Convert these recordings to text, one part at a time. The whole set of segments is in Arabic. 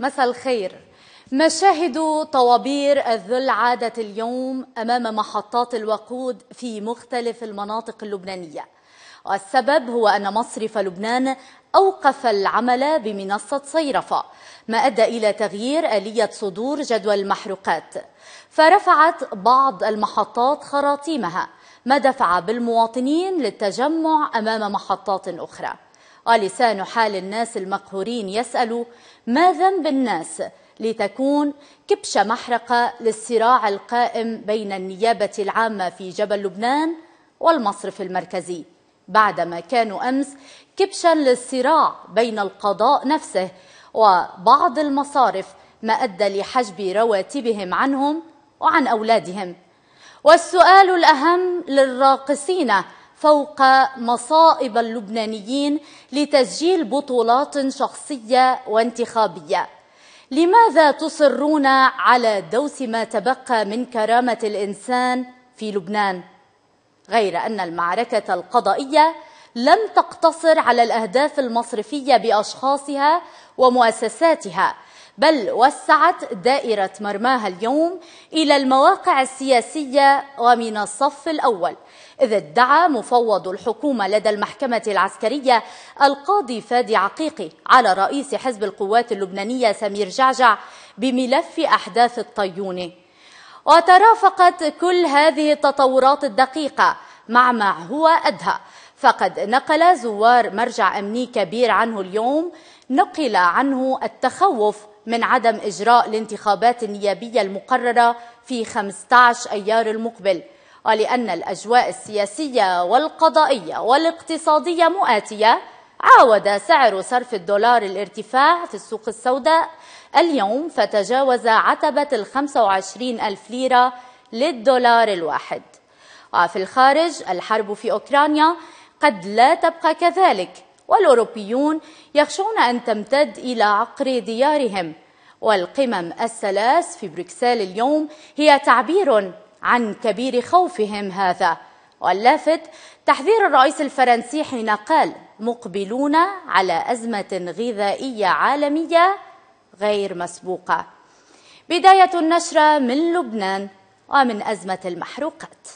مساء الخير مشاهد طوابير الذل عادت اليوم امام محطات الوقود في مختلف المناطق اللبنانيه والسبب هو ان مصرف لبنان اوقف العمل بمنصه صيرفه ما ادى الى تغيير اليه صدور جدول المحروقات فرفعت بعض المحطات خراطيمها ما دفع بالمواطنين للتجمع امام محطات اخرى ولسان حال الناس المقهورين يسأل ما ذنب الناس لتكون كبش محرقة للصراع القائم بين النيابة العامة في جبل لبنان والمصرف المركزي بعدما كانوا أمس كبشا للصراع بين القضاء نفسه وبعض المصارف ما أدى لحجب رواتبهم عنهم وعن أولادهم والسؤال الأهم للراقصين فوق مصائب اللبنانيين لتسجيل بطولات شخصيه وانتخابيه لماذا تصرون على دوس ما تبقى من كرامه الانسان في لبنان غير ان المعركه القضائيه لم تقتصر على الاهداف المصرفيه باشخاصها ومؤسساتها بل وسعت دائره مرماها اليوم الى المواقع السياسيه ومن الصف الاول إذ ادعى مفوض الحكومة لدى المحكمة العسكرية القاضي فادي عقيقي على رئيس حزب القوات اللبنانية سمير جعجع بملف أحداث الطيونة وترافقت كل هذه التطورات الدقيقة مع ما هو أدهى فقد نقل زوار مرجع أمني كبير عنه اليوم نقل عنه التخوف من عدم إجراء الانتخابات النيابية المقررة في 15 أيار المقبل ولأن الأجواء السياسية والقضائية والاقتصادية مؤاتية عاود سعر صرف الدولار الارتفاع في السوق السوداء اليوم فتجاوز عتبة ال 25 ألف ليرة للدولار الواحد وفي الخارج الحرب في أوكرانيا قد لا تبقى كذلك والأوروبيون يخشون أن تمتد إلى عقر ديارهم والقمم الثلاث في بروكسل اليوم هي تعبير عن كبير خوفهم هذا واللافت تحذير الرئيس الفرنسي حين قال مقبلون على أزمة غذائية عالمية غير مسبوقة بداية النشرة من لبنان ومن أزمة المحروقات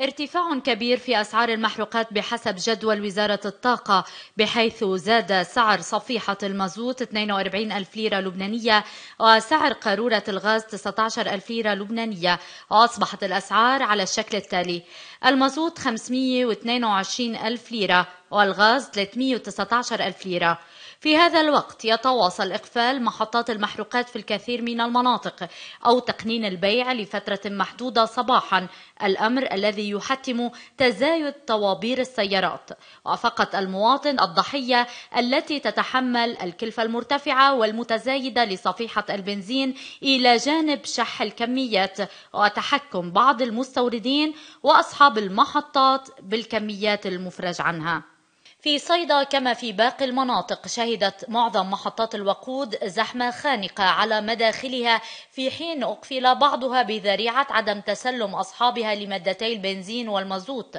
ارتفاع كبير في أسعار المحروقات بحسب جدول وزارة الطاقة بحيث زاد سعر صفيحة المازوت 42 ألف ليرة لبنانية وسعر قارورة الغاز 19 ألف ليرة لبنانية وأصبحت الأسعار على الشكل التالي المازوت 522 ألف ليرة والغاز 319 ألف ليرة في هذا الوقت يتواصل إقفال محطات المحروقات في الكثير من المناطق أو تقنين البيع لفترة محدودة صباحا الأمر الذي يحتم تزايد طوابير السيارات وفقط المواطن الضحية التي تتحمل الكلفة المرتفعة والمتزايدة لصفيحة البنزين إلى جانب شح الكميات وتحكم بعض المستوردين وأصحاب المحطات بالكميات المفرج عنها في صيدا كما في باقي المناطق شهدت معظم محطات الوقود زحمة خانقة على مداخلها في حين أقفل بعضها بذريعة عدم تسلم أصحابها لمادتي البنزين والمازوت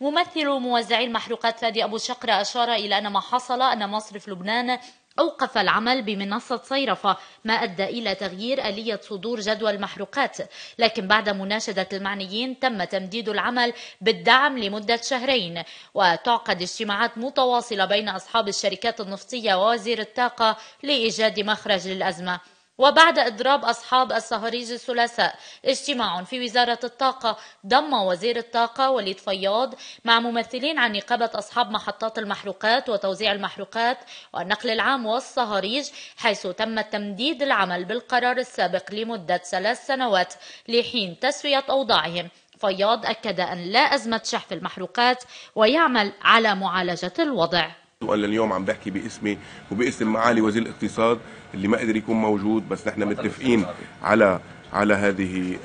ممثل موزعي المحروقات فادي أبو شقرة أشار إلى أن ما حصل أن مصرف لبنان أوقف العمل بمنصة صيرفة ما أدى إلى تغيير آلية صدور جدول المحروقات لكن بعد مناشدة المعنيين تم تمديد العمل بالدعم لمدة شهرين وتعقد اجتماعات متواصلة بين أصحاب الشركات النفطية ووزير الطاقة لإيجاد مخرج للأزمة وبعد إضراب أصحاب الصهاريج الثلاثاء اجتماع في وزارة الطاقة ضم وزير الطاقة وليد فياض مع ممثلين عن نقابة أصحاب محطات المحروقات وتوزيع المحروقات والنقل العام والصهاريج حيث تم تمديد العمل بالقرار السابق لمدة ثلاث سنوات لحين تسوية أوضاعهم فياض أكد أن لا أزمة شح في المحروقات ويعمل على معالجة الوضع انا اليوم عم بحكي باسمي وباسم معالي وزير الاقتصاد اللي ما قدر يكون موجود بس نحن متفقين على على هذه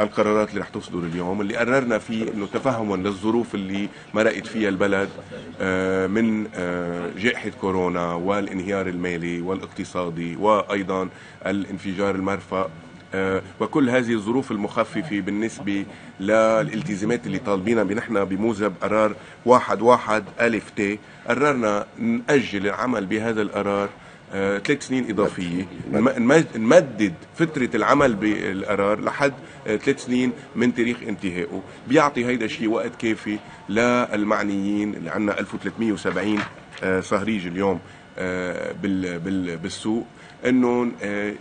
القرارات اللي رح تصدر اليوم اللي قررنا فيه انه تفهما للظروف اللي مرقت فيها البلد آه، من آه، جائحه كورونا والانهيار المالي والاقتصادي وايضا الانفجار المرفأ آه، وكل هذه الظروف المخففة بالنسبة للالتزامات اللي طالبينها بنحن بموجب قرار واحد واحد ألف تي قررنا نأجل العمل بهذا القرار آه، ثلاث سنين إضافية نمدد فترة العمل بالقرار لحد آه، ثلاث سنين من تاريخ انتهائه بيعطي هيدا الشيء وقت كافي للمعنيين اللي عندنا 1370 صهريج اليوم بالسوق انهم آه،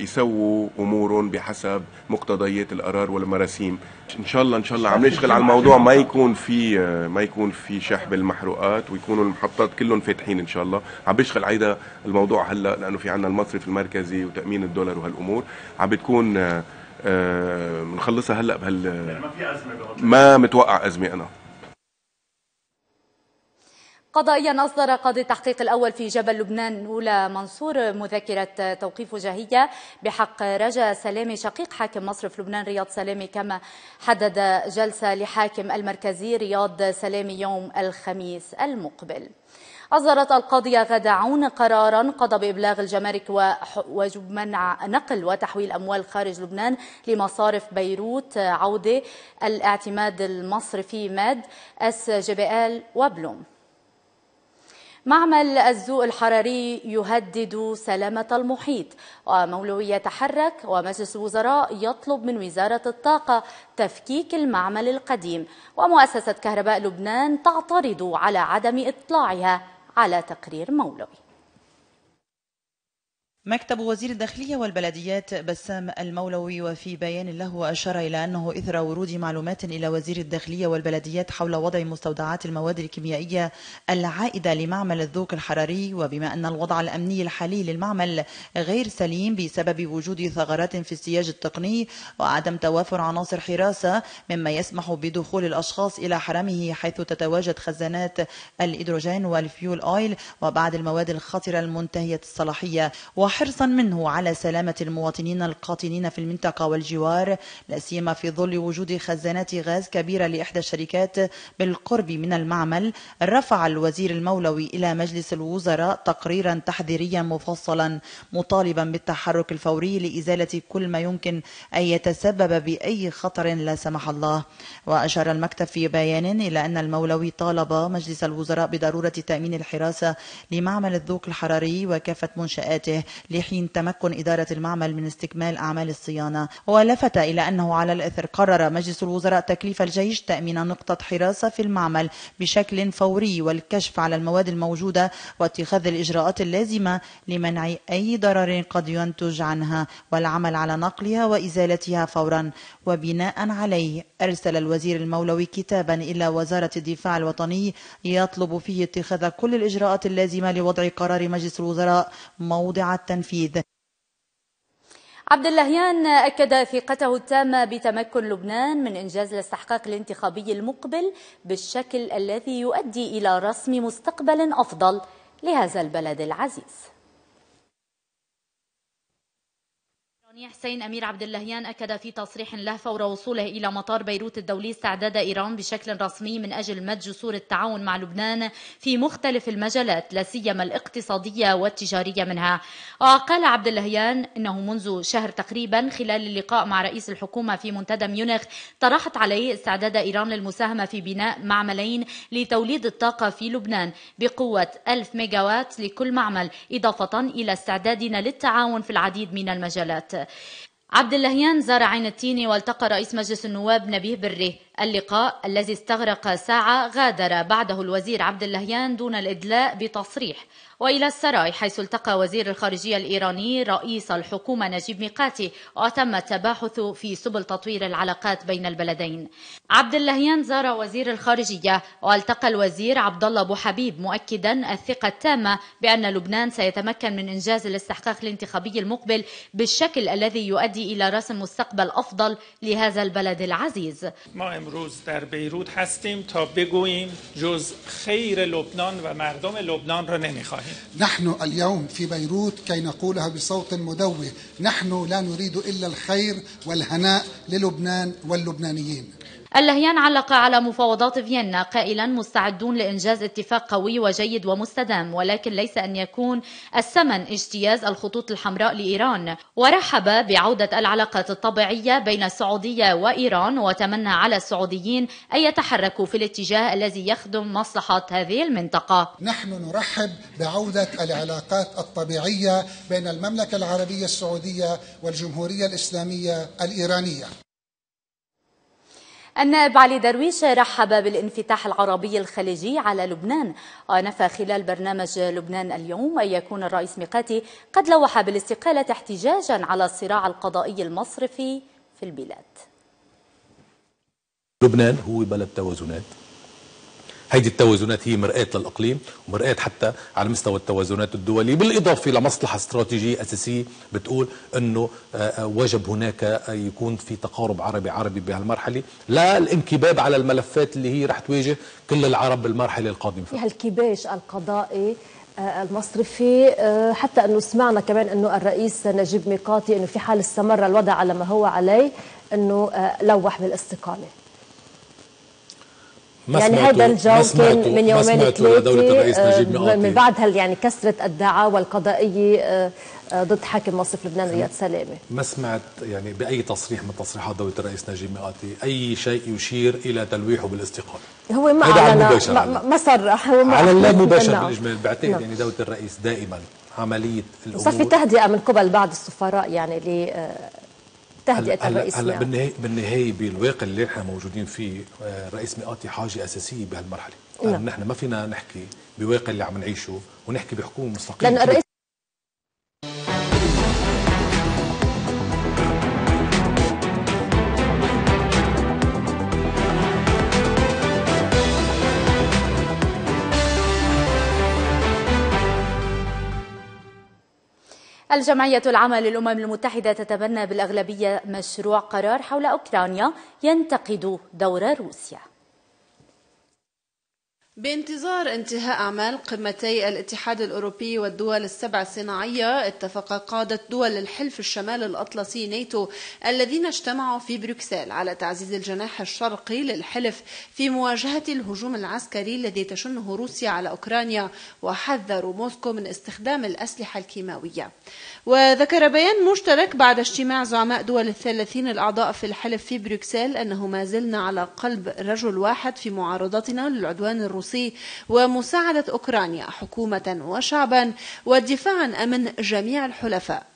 يسووا امورهم بحسب مقتضيات القرار والمراسيم ان شاء الله ان شاء الله عم نشتغل على الموضوع ما يكون في آه، ما يكون في شح بالمحروقات ويكونوا المحطات كلهم فاتحين ان شاء الله عم بشتغل عيدا الموضوع هلا لانه في عندنا المصرف المركزي وتامين الدولار وهالامور عم بتكون بنخلصها آه، هلا بهال يعني ما في ازمه ما متوقع ازمه انا قضائيا أصدر قاضي التحقيق الأول في جبل لبنان الأولى منصور مذكرة توقيف وجاهية بحق رجا سلامي شقيق حاكم مصرف لبنان رياض سلامي كما حدد جلسة لحاكم المركزي رياض سلامي يوم الخميس المقبل أصدرت القاضية غدا عون قرارا قضى بإبلاغ الجمارك ووجب منع نقل وتحويل أموال خارج لبنان لمصارف بيروت عودة الاعتماد المصرفي ماد اس جي بي آل وبلوم معمل الذوق الحراري يهدد سلامة المحيط ومولوي يتحرك ومجلس الوزراء يطلب من وزارة الطاقة تفكيك المعمل القديم ومؤسسة كهرباء لبنان تعترض على عدم إطلاعها على تقرير مولوي مكتب وزير الداخلية والبلديات بسام المولوي وفي بيان له أشار إلى أنه إثر ورود معلومات إلى وزير الداخلية والبلديات حول وضع مستودعات المواد الكيميائية العائدة لمعمل الذوق الحراري وبما أن الوضع الأمني الحالي للمعمل غير سليم بسبب وجود ثغرات في السياج التقني وعدم توافر عناصر حراسة مما يسمح بدخول الأشخاص إلى حرمه حيث تتواجد خزانات الإدروجين والفيول أويل وبعض المواد الخطرة المنتهية الصلاحية وحرصا منه على سلامة المواطنين القاطنين في المنطقة والجوار لا سيما في ظل وجود خزانات غاز كبيرة لإحدى الشركات بالقرب من المعمل رفع الوزير المولوي إلى مجلس الوزراء تقريرا تحذيريا مفصلا مطالبا بالتحرك الفوري لإزالة كل ما يمكن أن يتسبب بأي خطر لا سمح الله وأشار المكتب في بيان إلى أن المولوي طالب مجلس الوزراء بضرورة تأمين الحراسة لمعمل الذوق الحراري وكافة منشآته لحين تمكن إدارة المعمل من استكمال أعمال الصيانة ولفت إلى أنه على الإثر قرر مجلس الوزراء تكليف الجيش تأمين نقطة حراسة في المعمل بشكل فوري والكشف على المواد الموجودة واتخاذ الإجراءات اللازمة لمنع أي ضرر قد ينتج عنها والعمل على نقلها وإزالتها فورا وبناء عليه أرسل الوزير المولوي كتابا إلى وزارة الدفاع الوطني يطلب فيه اتخاذ كل الإجراءات اللازمة لوضع قرار مجلس الوزراء موضع التنفيذ التنفيذ عبد اللهيان أكد ثقته التامة بتمكن لبنان من إنجاز الاستحقاق الانتخابي المقبل بالشكل الذي يؤدي إلى رسم مستقبل أفضل لهذا البلد العزيز منيع حسين أمير عبد اللهيان أكد في تصريح له فور وصوله إلى مطار بيروت الدولي استعداد إيران بشكل رسمي من أجل مد جسور التعاون مع لبنان في مختلف المجالات لا سيما الاقتصادية والتجارية منها وقال عبد اللهيان إنه منذ شهر تقريبا خلال اللقاء مع رئيس الحكومة في منتدى ميونخ طرحت عليه استعداد إيران للمساهمة في بناء معملين لتوليد الطاقة في لبنان بقوة 1000 ميجاوات لكل معمل إضافة إلى استعدادنا للتعاون في العديد من المجالات عبد اللهيان زار عين التيني والتقى رئيس مجلس النواب نبيه بري اللقاء الذي استغرق ساعة غادر بعده الوزير عبد اللهيان دون الإدلاء بتصريح وإلى السراي حيث التقى وزير الخارجية الإيراني رئيس الحكومة نجيب ميقاتي وتم التباحث في سبل تطوير العلاقات بين البلدين عبد اللهيان زار وزير الخارجية والتقى الوزير عبد الله أبو حبيب مؤكدا الثقة التامة بأن لبنان سيتمكن من إنجاز الاستحقاق الانتخابي المقبل بالشكل الذي يؤدي إلى رسم مستقبل أفضل لهذا البلد العزيز ما امروز در بيروت هستيم تا بگوییم جز خير لبنان و مردم لبنان را نمیخوایم نحن اليوم في بيروت كي نقولها بصوت مدوي نحن لا نريد إلا الخير والهناء للبنان واللبنانيين اللهيان علق على مفاوضات فيينا قائلا مستعدون لإنجاز اتفاق قوي وجيد ومستدام ولكن ليس أن يكون الثمن اجتياز الخطوط الحمراء لإيران ورحب بعودة العلاقات الطبيعية بين السعودية وإيران وتمنى على السعوديين أن يتحركوا في الاتجاه الذي يخدم مصلحة هذه المنطقة نحن نرحب بعودة العلاقات الطبيعية بين المملكة العربية السعودية والجمهورية الإسلامية الإيرانية النائب علي درويش رحب بالانفتاح العربي الخليجي على لبنان ونفى خلال برنامج لبنان اليوم أن يكون الرئيس ميقاتي قد لوح بالاستقالة احتجاجا على الصراع القضائي المصرفي في البلاد لبنان هو بلد توازنات هيدي التوازنات هي مرآة للإقليم ومرآة حتى على مستوى التوازنات الدولي بالإضافة لمصلحة استراتيجية أساسية بتقول أنه آه، آه، وجب هناك يكون في تقارب عربي عربي بهالمرحلة لا الانكباب على الملفات اللي هي رح تواجه كل العرب بالمرحلة القادمة هالكباش القضائي آه، المصرفي حتى انه سمعنا كمان انه الرئيس نجيب ميقاتي انه في حال استمر الوضع على ما هو عليه انه لوح بالاستقاله يعني هذا الجو كان من يومين ثلاثة آه، من بعد هال يعني كثرة الدعاوى القضائية آه، ضد حاكم مصرف لبنان رياض سلامة ما سمعت يعني بأي تصريح من تصريحات دولة الرئيس نجيب مئاتي أي شيء يشير إلى تلويحه بالاستقالة هو ما أعلن ما صرح هو ما على اللا مباشر بالإجمال بعتقد نعم. يعني دولة الرئيس دائما عملية الأمور صار في تهدئة من قبل بعض السفراء يعني آه، تهدئه الرئيس هلا بالنهايه بالنهايه بالواقع اللي احنا موجودين فيه آه، رئيس مئاتي حاجه اساسيه بهالمرحله نعم. نحن ما فينا نحكي بواقع اللي عم نعيشه ونحكي بحكومه مستقله الجمعية العامة للأمم المتحدة تتبنى بالأغلبية مشروع قرار حول أوكرانيا ينتقد دور روسيا بانتظار انتهاء أعمال قمتي الاتحاد الأوروبي والدول السبع الصناعية اتفق قادة دول الحلف الشمال الأطلسي ناتو الذين اجتمعوا في بروكسل على تعزيز الجناح الشرقي للحلف في مواجهة الهجوم العسكري الذي تشنه روسيا على أوكرانيا وحذروا موسكو من استخدام الأسلحة الكيماوية وذكر بيان مشترك بعد اجتماع زعماء دول الثلاثين الأعضاء في الحلف في بروكسل أنه ما زلنا على قلب رجل واحد في معارضتنا للعدوان الروسي الروسي ومساعدة أوكرانيا حكومة وشعبا والدفاع عن أمن جميع الحلفاء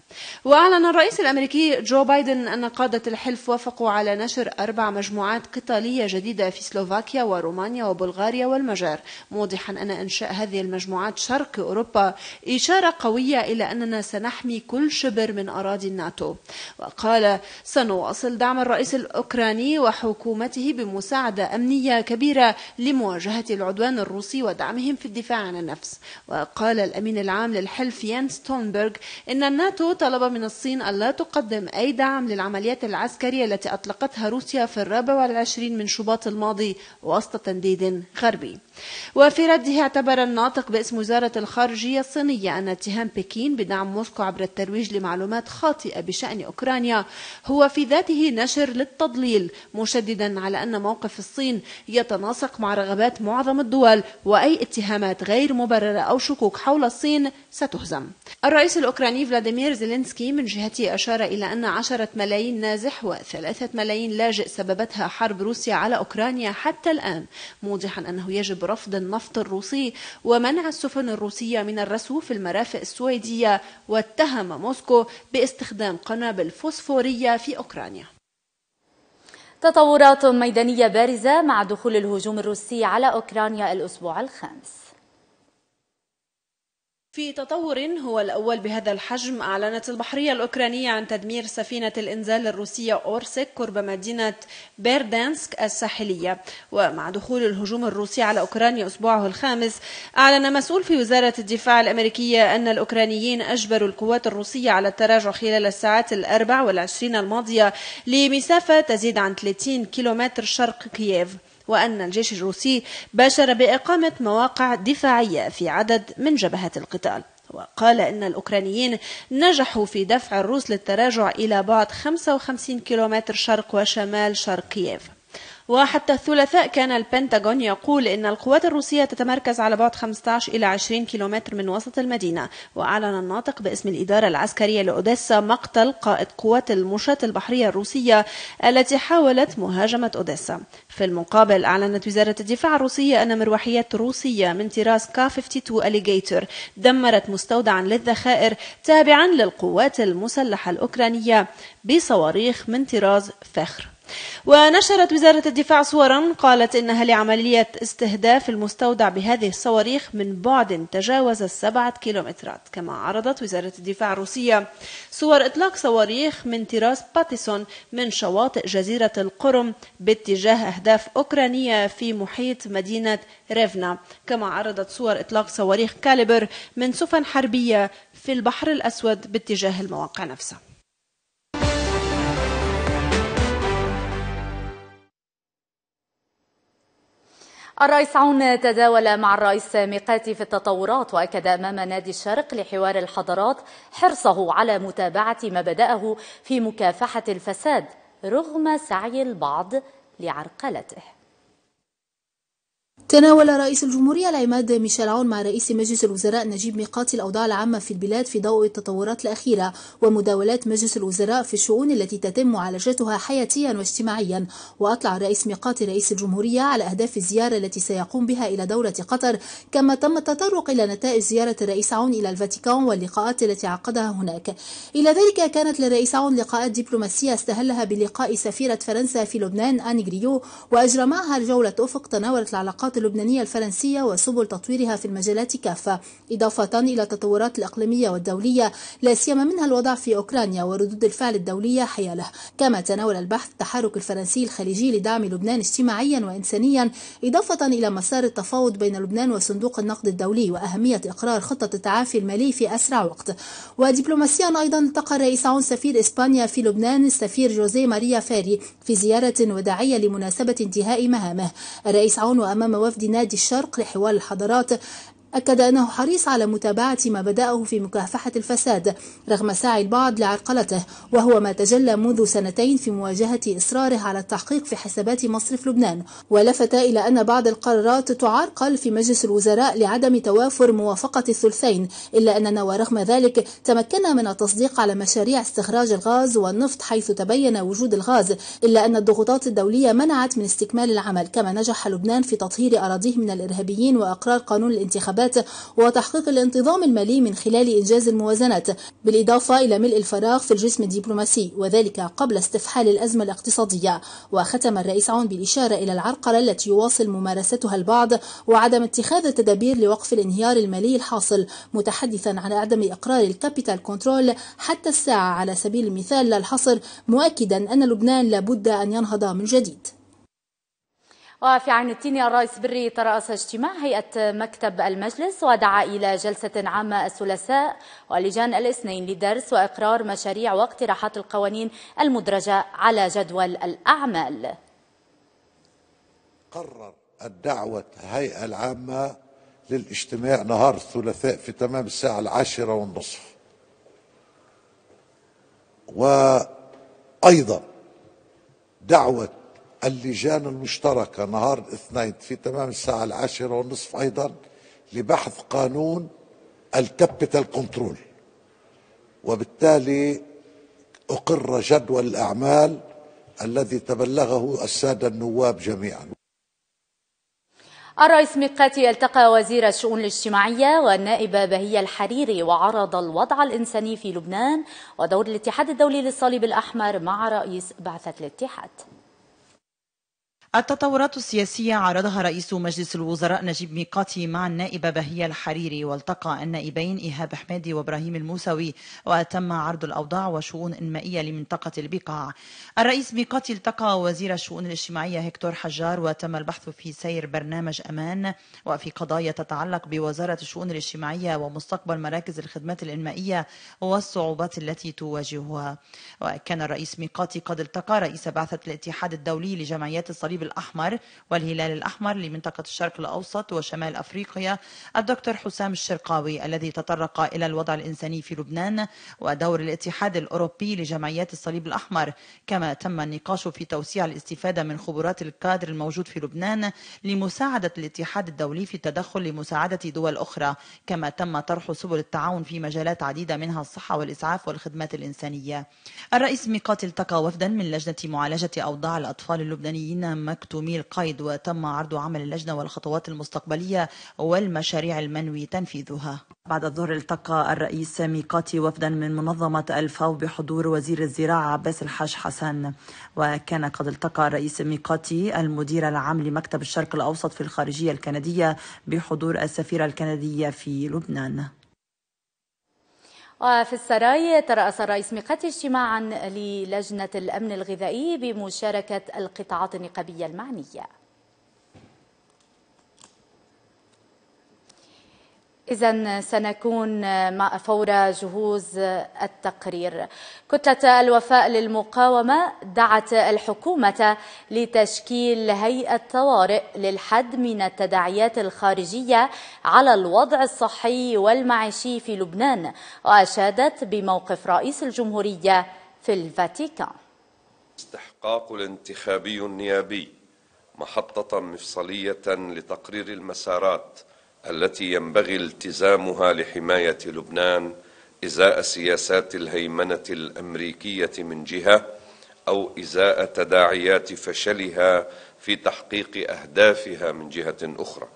وأعلن الرئيس الأمريكي جو بايدن أن قادة الحلف وافقوا على نشر أربع مجموعات قتالية جديدة في سلوفاكيا ورومانيا وبلغاريا والمجر موضحا أن إنشاء هذه المجموعات شرق أوروبا إشارة قوية إلى أننا سنحمي كل شبر من أراضي الناتو وقال سنواصل دعم الرئيس الأوكراني وحكومته بمساعدة أمنية كبيرة لمواجهة العدوان الروسي ودعمهم في الدفاع عن النفس وقال الأمين العام للحلف يان ستونبرغ إن الناتو طلب من الصين ألا تقدم أي دعم للعمليات العسكرية التي أطلقتها روسيا في الرابع والعشرين من شباط الماضي وسط تنديد غربي وفي رده اعتبر الناطق باسم وزارة الخارجية الصينية أن اتهام بكين بدعم موسكو عبر الترويج لمعلومات خاطئة بشأن أوكرانيا هو في ذاته نشر للتضليل مشددا على أن موقف الصين يتناسق مع رغبات معظم الدول وأي اتهامات غير مبررة أو شكوك حول الصين ستهزم الرئيس الأوكراني فلاديمير زيلينسكي من جهته أشار إلى أن عشرة ملايين نازح وثلاثة ملايين لاجئ سببتها حرب روسيا على أوكرانيا حتى الآن موضحا أنه يجب رفض النفط الروسي ومنع السفن الروسية من الرسو في المرافق السويدية واتهم موسكو باستخدام قنابل فوسفورية في أوكرانيا تطورات ميدانية بارزة مع دخول الهجوم الروسي على أوكرانيا الأسبوع الخامس في تطور هو الأول بهذا الحجم أعلنت البحرية الأوكرانية عن تدمير سفينة الإنزال الروسية أورسك قرب مدينة بيردانسك الساحلية ومع دخول الهجوم الروسي على أوكرانيا أسبوعه الخامس أعلن مسؤول في وزارة الدفاع الأمريكية أن الأوكرانيين أجبروا القوات الروسية على التراجع خلال الساعات الأربع والعشرين الماضية لمسافة تزيد عن 30 كيلومتر شرق كييف وأن الجيش الروسي باشر بإقامة مواقع دفاعية في عدد من جبهات القتال وقال إن الأوكرانيين نجحوا في دفع الروس للتراجع إلى بعد 55 كيلومتر شرق وشمال شرق كييف وحتى الثلاثاء كان البنتاغون يقول إن القوات الروسية تتمركز على بعد 15 إلى 20 كيلومتر من وسط المدينة وأعلن الناطق باسم الإدارة العسكرية لأوديسا مقتل قائد قوات المشاة البحرية الروسية التي حاولت مهاجمة أوديسا في المقابل أعلنت وزارة الدفاع الروسية أن مروحيات روسية من طراز كا 52 أليجيتور دمرت مستودعا للذخائر تابعا للقوات المسلحة الأوكرانية بصواريخ من طراز فخر ونشرت وزارة الدفاع صورا قالت إنها لعملية استهداف المستودع بهذه الصواريخ من بعد تجاوز السبعة كيلومترات كما عرضت وزارة الدفاع الروسية صور إطلاق صواريخ من طراز باتيسون من شواطئ جزيرة القرم باتجاه أهداف أوكرانية في محيط مدينة ريفنا كما عرضت صور إطلاق صواريخ كاليبر من سفن حربية في البحر الأسود باتجاه المواقع نفسها الرئيس عون تداول مع الرئيس ميقاتي في التطورات واكد امام نادي الشرق لحوار الحضارات حرصه على متابعه ما بداه في مكافحه الفساد رغم سعي البعض لعرقلته تناول رئيس الجمهورية العماد ميشيل عون مع رئيس مجلس الوزراء نجيب ميقاتي الأوضاع العامة في البلاد في ضوء التطورات الأخيرة ومداولات مجلس الوزراء في الشؤون التي تتم معالجتها حياتيا واجتماعيا وأطلع الرئيس ميقاتي رئيس الجمهورية على أهداف الزيارة التي سيقوم بها إلى دولة قطر كما تم التطرق إلى نتائج زيارة الرئيس عون إلى الفاتيكان واللقاءات التي عقدها هناك إلى ذلك كانت للرئيس عون لقاءات دبلوماسية استهلها بلقاء سفيرة فرنسا في لبنان آني غريو وأجرى معها جولة أفق تناولت العلاقات اللبنانية الفرنسية وسبل تطويرها في المجالات كافة إضافة إلى التطورات الإقليمية والدولية لا سيما منها الوضع في أوكرانيا وردود الفعل الدولية حياله كما تناول البحث التحرك الفرنسي الخليجي لدعم لبنان اجتماعيا وإنسانيا إضافة إلى مسار التفاوض بين لبنان وصندوق النقد الدولي وأهمية إقرار خطة التعافي المالي في أسرع وقت ودبلوماسيا أيضا التقى الرئيس عون سفير إسبانيا في لبنان السفير جوزيه ماريا فاري في زيارة وداعية لمناسبة انتهاء مهامه الرئيس عون وأمام وفد نادي الشرق لحوار الحضارات أكد أنه حريص على متابعة ما بدأه في مكافحة الفساد رغم سعي البعض لعرقلته وهو ما تجلى منذ سنتين في مواجهة إصراره على التحقيق في حسابات مصرف لبنان ولفت إلى أن بعض القرارات تعرقل في مجلس الوزراء لعدم توافر موافقة الثلثين إلا أننا ورغم ذلك تمكنا من التصديق على مشاريع استخراج الغاز والنفط حيث تبين وجود الغاز إلا أن الضغوطات الدولية منعت من استكمال العمل كما نجح لبنان في تطهير أراضيه من الإرهابيين وأقرار قانون الانتخابات الانتخابات وتحقيق الانتظام المالي من خلال إنجاز الموازنات بالإضافة إلى ملء الفراغ في الجسم الدبلوماسي وذلك قبل استفحال الأزمة الاقتصادية وختم الرئيس عون بالإشارة إلى العرقلة التي يواصل ممارستها البعض وعدم اتخاذ التدابير لوقف الانهيار المالي الحاصل متحدثا عن عدم إقرار الكابيتال كنترول حتى الساعة على سبيل المثال للحصر الحصر مؤكدا أن لبنان لابد أن ينهض من جديد وفي عين التين الرئيس بري ترأس اجتماع هيئة مكتب المجلس ودعا إلى جلسة عامة الثلاثاء ولجان الاثنين لدرس وإقرار مشاريع واقتراحات القوانين المدرجة على جدول الأعمال قرر الدعوة الهيئة العامة للاجتماع نهار الثلاثاء في تمام الساعة العاشرة والنصف وأيضا دعوة اللجان المشتركة نهار الاثنين في تمام الساعة العاشرة والنصف أيضا لبحث قانون الكابيتال كنترول وبالتالي أقر جدول الأعمال الذي تبلغه السادة النواب جميعا الرئيس ميقاتي التقى وزير الشؤون الاجتماعية والنائبة بهية الحريري وعرض الوضع الإنساني في لبنان ودور الاتحاد الدولي للصليب الأحمر مع رئيس بعثة الاتحاد التطورات السياسية عرضها رئيس مجلس الوزراء نجيب ميقاتي مع النائبة بهية الحريري والتقى النائبين إيهاب حمادي وإبراهيم الموسوي وتم عرض الأوضاع وشؤون إنمائية لمنطقة البقاع الرئيس ميقاتي التقى وزير الشؤون الاجتماعية هكتور حجار وتم البحث في سير برنامج أمان وفي قضايا تتعلق بوزارة الشؤون الاجتماعية ومستقبل مراكز الخدمات الإنمائية والصعوبات التي تواجهها وكان الرئيس ميقاتي قد التقى رئيس بعثة الاتحاد الدولي لجمعيات الصليب الصليب الأحمر والهلال الأحمر لمنطقة الشرق الأوسط وشمال أفريقيا الدكتور حسام الشرقاوي الذي تطرق إلى الوضع الإنساني في لبنان ودور الاتحاد الأوروبي لجمعيات الصليب الأحمر كما تم النقاش في توسيع الاستفادة من خبرات الكادر الموجود في لبنان لمساعدة الاتحاد الدولي في التدخل لمساعدة دول أخرى كما تم طرح سبل التعاون في مجالات عديدة منها الصحة والإسعاف والخدمات الإنسانية الرئيس ميقات التقى وفدا من لجنة معالجة أوضاع الأطفال اللبنانيين مكتومي القيد وتم عرض عمل اللجنة والخطوات المستقبلية والمشاريع المنوي تنفيذها بعد الظهر التقى الرئيس ميقاتي وفدا من منظمة الفاو بحضور وزير الزراعة عباس الحاج حسن وكان قد التقى الرئيس ميقاتي المدير العام لمكتب الشرق الأوسط في الخارجية الكندية بحضور السفيرة الكندية في لبنان وفي السراي ترأس الرئيس ميقاتي اجتماعا للجنة الأمن الغذائي بمشاركة القطاعات النقابية المعنية إذا سنكون فور جهوز التقرير. كتلة الوفاء للمقاومة دعت الحكومة لتشكيل هيئة طوارئ للحد من التداعيات الخارجية على الوضع الصحي والمعيشي في لبنان، وأشادت بموقف رئيس الجمهورية في الفاتيكان. استحقاق الانتخابي النيابي محطة مفصلية لتقرير المسارات التي ينبغي التزامها لحماية لبنان إزاء سياسات الهيمنة الأمريكية من جهة أو إزاء تداعيات فشلها في تحقيق أهدافها من جهة أخرى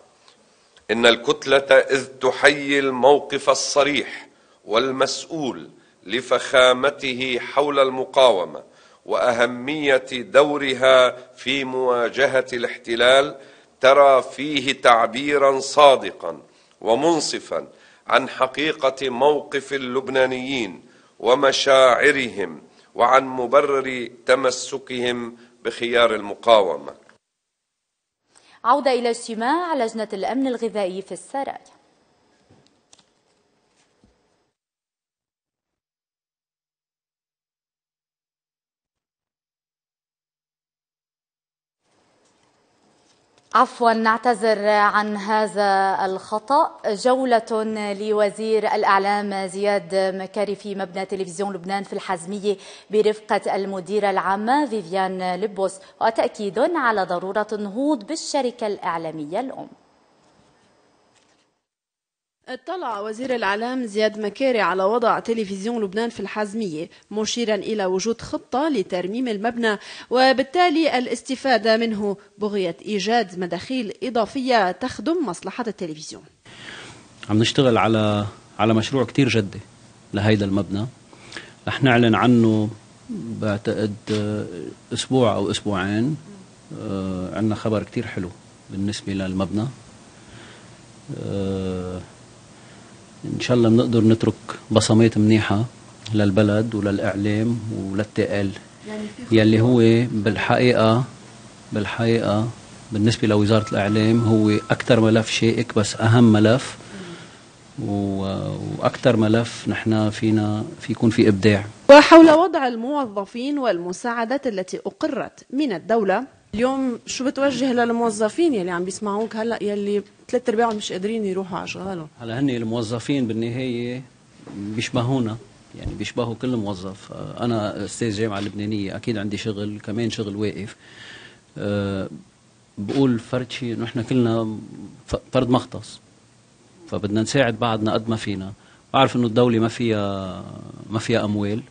إن الكتلة إذ تحيي الموقف الصريح والمسؤول لفخامته حول المقاومة وأهمية دورها في مواجهة الاحتلال ترى فيه تعبيرا صادقا ومنصفا عن حقيقه موقف اللبنانيين ومشاعرهم وعن مبرر تمسكهم بخيار المقاومه عودة إلى اجتماع لجنة الأمن الغذائي في السرايا عفوا نعتذر عن هذا الخطا جوله لوزير الاعلام زياد مكاري في مبنى تلفزيون لبنان في الحزميه برفقه المديره العامه فيفيان لبوس وتاكيد على ضروره النهوض بالشركه الاعلاميه الام اطلع وزير الإعلام زياد مكاري على وضع تلفزيون لبنان في الحازمية مشيرا إلى وجود خطة لترميم المبنى وبالتالي الاستفادة منه بغية إيجاد مداخيل إضافية تخدم مصلحة التلفزيون عم نشتغل على على مشروع كتير جدي لهيدا المبنى رح نعلن عنه بعتقد آه، أسبوع أو أسبوعين آه، عندنا خبر كتير حلو بالنسبة للمبنى أه إن شاء الله بنقدر نترك بصمات منيحة للبلد وللإعلام وللتقال يعني يلي هو بالحقيقة بالحقيقة بالنسبة لوزارة الإعلام هو أكثر ملف شائك بس أهم ملف وأكثر ملف نحن فينا في يكون في إبداع وحول وضع الموظفين والمساعدات التي أقرت من الدولة اليوم شو بتوجه للموظفين يلي عم بيسمعوك هلا يلي ثلاث ارباعهم مش قادرين يروحوا على اشغالهم هلا هن الموظفين بالنهايه بيشبهونا يعني بيشبهوا كل موظف انا استاذ جامعه لبنانيه اكيد عندي شغل كمان شغل واقف أه، بقول فرد شيء انه احنا كلنا فرد مختص فبدنا نساعد بعضنا قد ما فينا بعرف انه الدوله ما فيها ما فيها اموال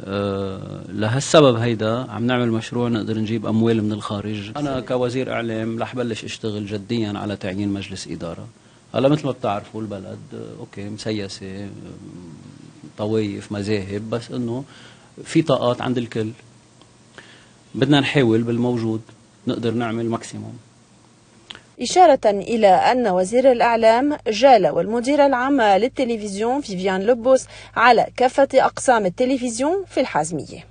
آه، لهالسبب هيدا عم نعمل مشروع نقدر نجيب اموال من الخارج انا كوزير اعلام رح بلش اشتغل جديا على تعيين مجلس اداره هلا مثل ما بتعرفوا البلد آه، اوكي مسيسه آه، طوائف مذاهب بس انه في طاقات عند الكل بدنا نحاول بالموجود نقدر نعمل ماكسيموم إشارة إلى أن وزير الإعلام جال والمدير العام للتلفزيون فيفيان لوبوس على كافة أقسام التلفزيون في الحازمية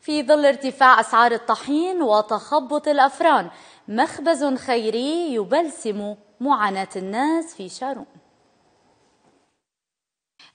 في ظل ارتفاع أسعار الطحين وتخبط الأفران مخبز خيري يبلسم معاناة الناس في شارون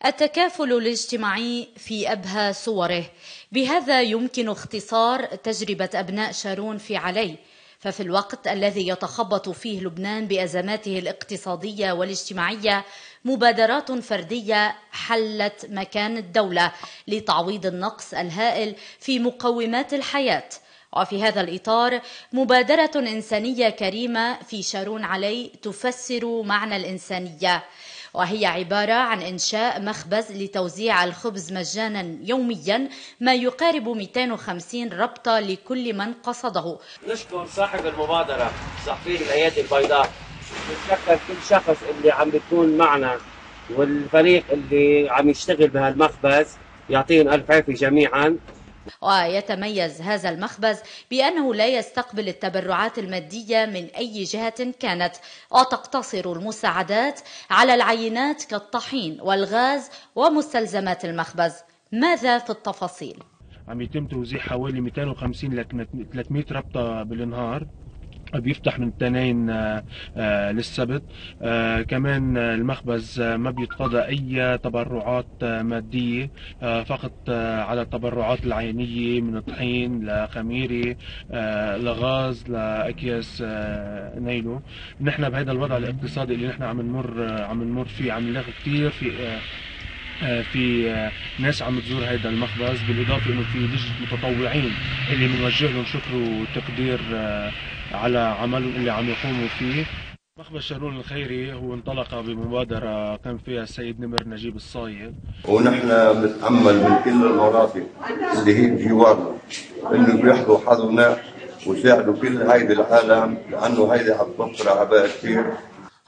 التكافل الاجتماعي في أبهى صوره بهذا يمكن اختصار تجربة أبناء شارون في علي ففي الوقت الذي يتخبط فيه لبنان بازماته الاقتصاديه والاجتماعيه مبادرات فرديه حلت مكان الدوله لتعويض النقص الهائل في مقومات الحياه وفي هذا الإطار مبادرة إنسانية كريمة في شارون علي تفسر معنى الإنسانية وهي عبارة عن إنشاء مخبز لتوزيع الخبز مجانا يوميا ما يقارب 250 ربطة لكل من قصده نشكر صاحب المبادرة صحفي الأيادي البيضاء نتشكر كل شخص اللي عم بيكون معنا والفريق اللي عم يشتغل بهالمخبز يعطيهم ألف عافية جميعا ويتميز هذا المخبز بأنه لا يستقبل التبرعات المادية من أي جهة كانت وتقتصر المساعدات على العينات كالطحين والغاز ومستلزمات المخبز ماذا في التفاصيل؟ عم يتم توزيع حوالي 250 ل 300 ربطة بالنهار بيفتح من الاثنين آه، آه، للسبت آه، كمان المخبز ما بيتقاضى اي تبرعات ماديه فقط على التبرعات العينيه من طحين لخميره لغاز لاكياس نيلو نحن بهذا الوضع الاقتصادي اللي نحن عم نمر عم نمر فيه عم نلاقي كثير في في ناس عم تزور هذا المخبز بالاضافه انه في لجنه متطوعين اللي بنوجه لهم شكر وتقدير على عمل اللي عم يقوموا فيه مخبز شهرون الخيري هو انطلق بمبادرة قام فيها السيد نمر نجيب الصايغ ونحن بنتأمل من كل المرافق اللي هي بجوارنا انه بيحضوا حظنا وساعدوا كل هيدي العالم لانه هيدي عم تفطر عباء كثير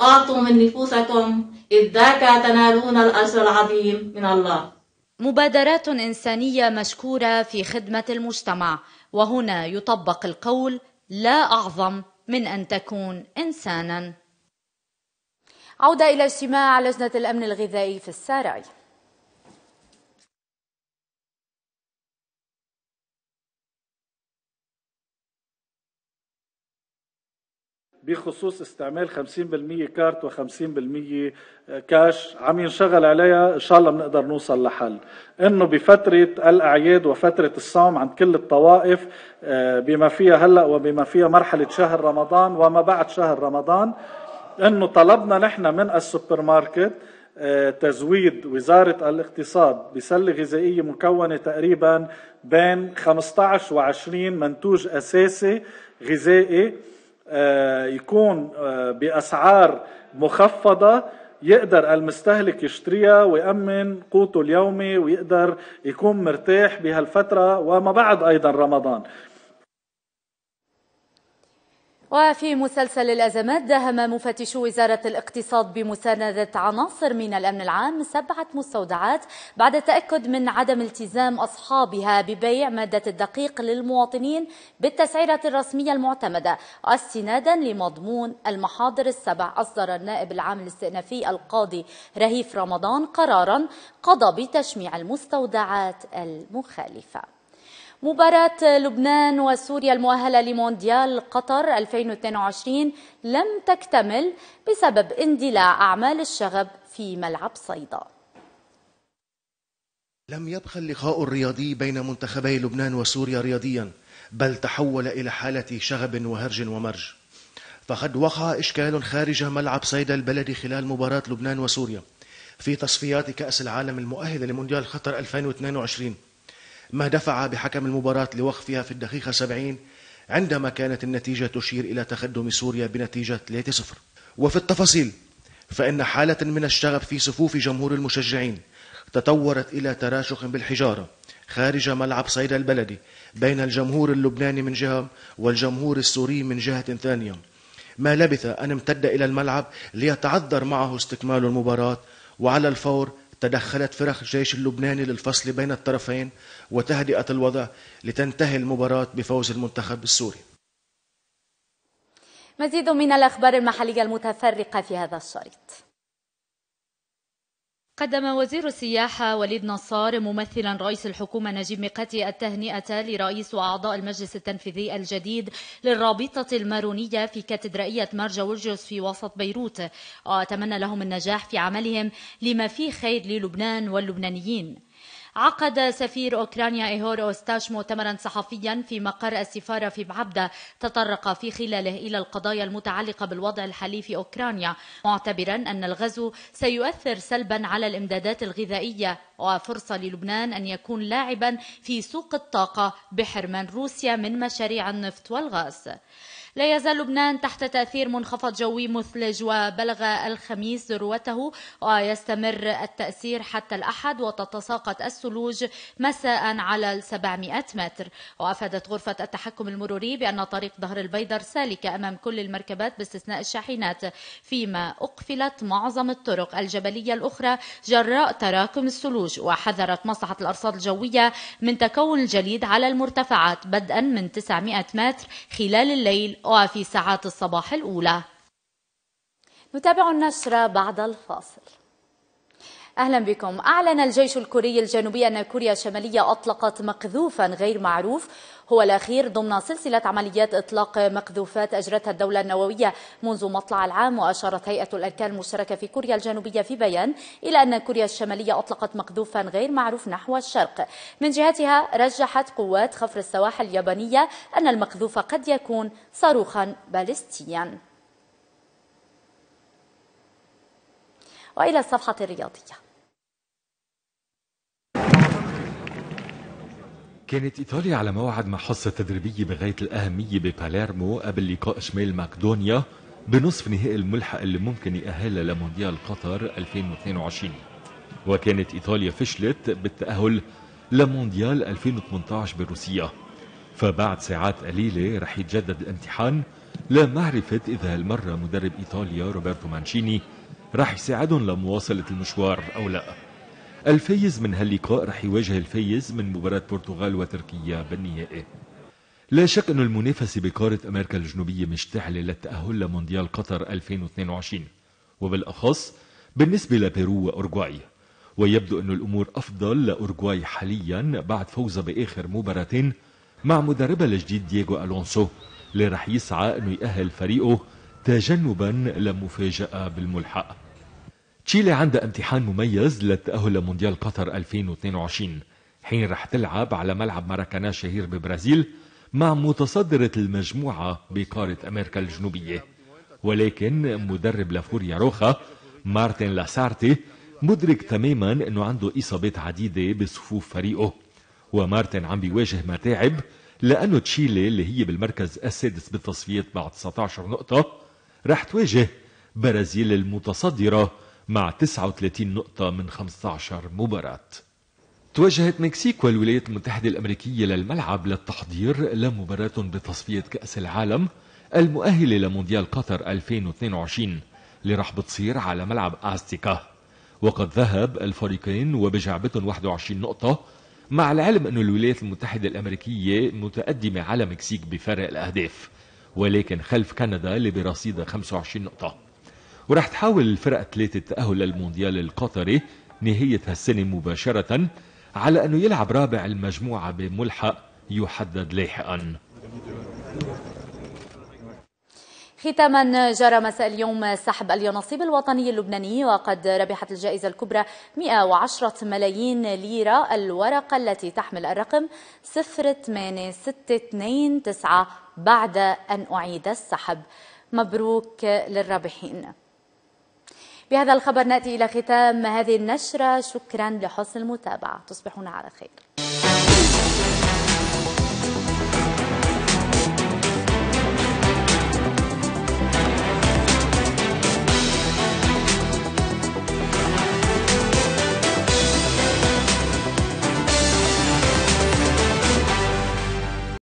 اعطوا من نفوسكم اذ ذاك تنالون الاجر العظيم من الله مبادرات انسانيه مشكوره في خدمه المجتمع وهنا يطبق القول لا أعظم من أن تكون إنسانا عودة إلى اجتماع لجنة الأمن الغذائي في السارعي بخصوص استعمال 50% كارت و50% كاش عم ينشغل عليها ان شاء الله بنقدر نوصل لحل انه بفتره الاعياد وفتره الصوم عند كل الطوائف آه، بما فيها هلا وبما فيها مرحله شهر رمضان وما بعد شهر رمضان انه طلبنا نحن من السوبر ماركت آه، تزويد وزارة الاقتصاد بسلة غذائية مكونة تقريبا بين 15 و 20 منتوج أساسي غذائي آه، يكون آه، باسعار مخفضه يقدر المستهلك يشتريها ويأمن قوته اليومي ويقدر يكون مرتاح بهالفترة وما بعد أيضا رمضان وفي مسلسل الأزمات داهم مفتشو وزارة الاقتصاد بمساندة عناصر من الأمن العام سبعة مستودعات بعد التأكد من عدم التزام أصحابها ببيع مادة الدقيق للمواطنين بالتسعيرة الرسمية المعتمدة استنادا لمضمون المحاضر السبع أصدر النائب العام الاستئنافي القاضي رهيف رمضان قرارا قضى بتشميع المستودعات المخالفة مباراة لبنان وسوريا المؤهلة لمونديال قطر 2022 لم تكتمل بسبب اندلاع أعمال الشغب في ملعب صيدا لم يبقى اللقاء الرياضي بين منتخبي لبنان وسوريا رياضيا بل تحول إلى حالة شغب وهرج ومرج فقد وقع إشكال خارج ملعب صيدا البلدي خلال مباراة لبنان وسوريا في تصفيات كأس العالم المؤهلة لمونديال قطر 2022 ما دفع بحكم المباراة لوقفها في الدقيقة 70 عندما كانت النتيجة تشير إلى تقدم سوريا بنتيجة 3-0 وفي التفاصيل فإن حالة من الشغب في صفوف جمهور المشجعين تطورت إلى تراشق بالحجارة خارج ملعب صيد البلدي بين الجمهور اللبناني من جهة والجمهور السوري من جهة ثانية ما لبث أن امتد إلى الملعب ليتعذر معه استكمال المباراة وعلى الفور تدخلت فرق الجيش اللبناني للفصل بين الطرفين وتهدئة الوضع لتنتهي المباراة بفوز المنتخب السوري مزيد من الأخبار المحلية المتفرقة في هذا الشريط قدم وزير السياحة وليد نصار ممثلا رئيس الحكومة نجيب ميقاتي التهنئة لرئيس وأعضاء المجلس التنفيذي الجديد للرابطة المارونية في كاتدرائية مرج ولجوس في وسط بيروت وأتمنى لهم النجاح في عملهم لما فيه خير للبنان واللبنانيين عقد سفير أوكرانيا إيهور أوستاش مؤتمرا صحفيا في مقر السفارة في بعبدة تطرق في خلاله إلى القضايا المتعلقة بالوضع الحالي في أوكرانيا معتبرا أن الغزو سيؤثر سلبا على الإمدادات الغذائية وفرصة للبنان أن يكون لاعبا في سوق الطاقة بحرمان روسيا من مشاريع النفط والغاز لا يزال لبنان تحت تأثير منخفض جوي مثلج وبلغ الخميس ذروته ويستمر التأثير حتى الأحد وتتساقط الثلوج مساء على 700 متر وأفادت غرفة التحكم المروري بأن طريق ظهر البيدر سالك أمام كل المركبات باستثناء الشاحنات فيما أقفلت معظم الطرق الجبلية الأخرى جراء تراكم الثلوج وحذرت مصلحة الأرصاد الجوية من تكون الجليد على المرتفعات بدءا من 900 متر خلال الليل وفي ساعات الصباح الأولى نتابع النشرة بعد الفاصل أهلا بكم أعلن الجيش الكوري الجنوبي أن كوريا الشمالية أطلقت مقذوفا غير معروف هو الأخير ضمن سلسلة عمليات إطلاق مقذوفات أجرتها الدولة النووية منذ مطلع العام وأشارت هيئة الأركان المشتركة في كوريا الجنوبية في بيان إلى أن كوريا الشمالية أطلقت مقذوفا غير معروف نحو الشرق من جهتها رجحت قوات خفر السواحل اليابانية أن المقذوف قد يكون صاروخا باليستيا وإلى الصفحة الرياضية كانت إيطاليا على موعد مع حصة تدريبية بغاية الأهمية بباليرمو قبل لقاء شمال ماكدونيا بنصف نهائي الملحق اللي ممكن يأهلها لمونديال قطر 2022 وكانت إيطاليا فشلت بالتأهل لمونديال 2018 بروسيا فبعد ساعات قليلة رح يتجدد الامتحان لمعرفة إذا هالمرة مدرب إيطاليا روبرتو مانشيني رح يساعدهم لمواصلة المشوار أو لأ الفايز من هاللقاء رح يواجه الفايز من مباراة برتغال وتركيا بالنهائي لا شك أن المنافسة بقارة أمريكا الجنوبية مشتعلة للتأهل لمونديال قطر 2022 وبالأخص بالنسبة لبيرو وأورجواي ويبدو أن الأمور أفضل لأورجواي حاليا بعد فوزها بآخر مباراتين مع مدربها الجديد دييغو ألونسو اللي رح يسعى أنه يأهل فريقه تجنبا لمفاجأة بالملحق تشيلي عندها امتحان مميز للتأهل لمونديال قطر 2022 حين رح تلعب على ملعب ماراكانا شهير ببرازيل مع متصدرة المجموعة بقارة أمريكا الجنوبية ولكن مدرب لافوريا روخا مارتن لاسارتي مدرك تماما أنه عنده إصابات عديدة بصفوف فريقه ومارتن عم بيواجه متاعب لأنه تشيلي اللي هي بالمركز السادس بالتصفيات بعد 19 نقطة رح تواجه برازيل المتصدرة مع 39 نقطة من 15 مباراة توجهت مكسيك والولايات المتحدة الأمريكية للملعب للتحضير لمباراة بتصفية كأس العالم المؤهلة لمونديال قطر 2022 اللي راح بتصير على ملعب أستيكا وقد ذهب الفريقين وبجعبتهم 21 نقطة مع العلم أن الولايات المتحدة الأمريكية متقدمة على مكسيك بفرق الأهداف ولكن خلف كندا اللي برصيدها 25 نقطة وراح تحاول الفرق الثلاثة التأهل للمونديال القطري نهاية هالسنة مباشرة على أنه يلعب رابع المجموعة بملحق يحدد لاحقا ختاما جرى مساء اليوم سحب اليانصيب الوطني اللبناني وقد ربحت الجائزة الكبرى 110 ملايين ليرة الورقة التي تحمل الرقم 08629 بعد أن أعيد السحب مبروك للرابحين بهذا الخبر نأتي إلى ختام هذه النشرة شكرا لحسن المتابعة تصبحون على خير